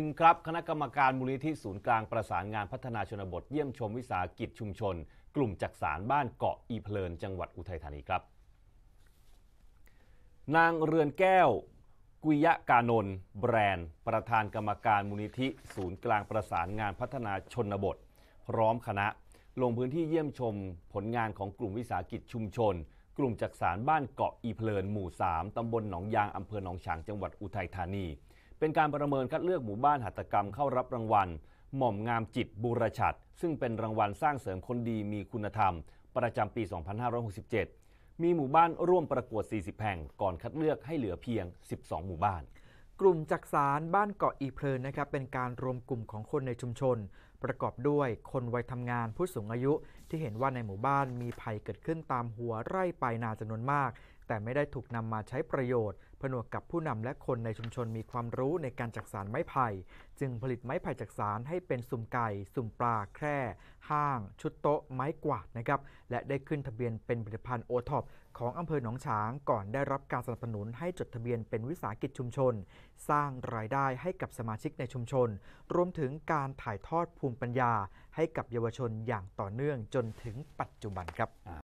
ึงครับคณะกรรมการมูลนิธิ ศูนย์กลางประสานงานพัฒนาชนบทเยี่ยมชมวิสาหกิจชุมชนกลุ่มจักสารบ้านเกาะอีเพลินจังหวัดอุทัยธานีครับนางเรือนแก้วกุยะกานนท์แบรนด์ประธานกรรมการมูลนิธิศูนย์กลางประสานงานพัฒนาชนบท พร้อมคณะลงพื้นที่เยี่ยมชมผลงานของกลุ่มวิสาหกิจชุมชน กลุ่มจักสารบ้านเกาะอีเพลินหมู่ 3 ตำบลหนองยางอำเภอหนองฉางจังหวัดอุทัยธานีเป็นการประเมินคัดเลือกหมู่บ้านหัตถกรรมเข้ารับรางวัลหม่อมงามจิตบูรชัดซึ่งเป็นรางวัลสร้างเสริมคนดีมีคุณธรรม ประจำปี 2567 มีหมู่บ้านร่วมประกวด 40 แห่ง ก่อนคัดเลือกให้เหลือเพียง 12 หมู่บ้าน กลุ่มจักสารบ้านเกาะอีเพลินนะครับ เป็นการรวมกลุ่มของคนในชุมชน ประกอบด้วยคนวัยทำงานผู้สูงอายุ ที่เห็นว่าในหมู่บ้านมีภัยเกิดขึ้นตามหัวไร่ไปนาจำนวนมากแต่ไม่ได้ถูกนำมาใช้ประโยชน์ ผนวกกับผู้นำและคนในชุมชนมีความรู้ในการจักสารไม้ไผ่จึงผลิตไม้ไผ่จักสารให้เป็นสุ่มไก่ สุ่มปลา แคร่ห้าง ชุดโต๊ะไม้กวาดนะครับและได้ขึ้นทะเบียนเป็นผลิตภัณฑ์โอท็อปของอำเภอหนองฉาง ก่อนได้รับการสนับสนุนให้จดทะเบียนเป็นวิสาหกิจชุมชน สร้างรายได้ให้กับสมาชิกในชุมชน รวมถึงการถ่ายทอดภูมิปัญญา ให้กับเยาวชนอย่างต่อเนื่อง จนถึงปัจจุบันครับ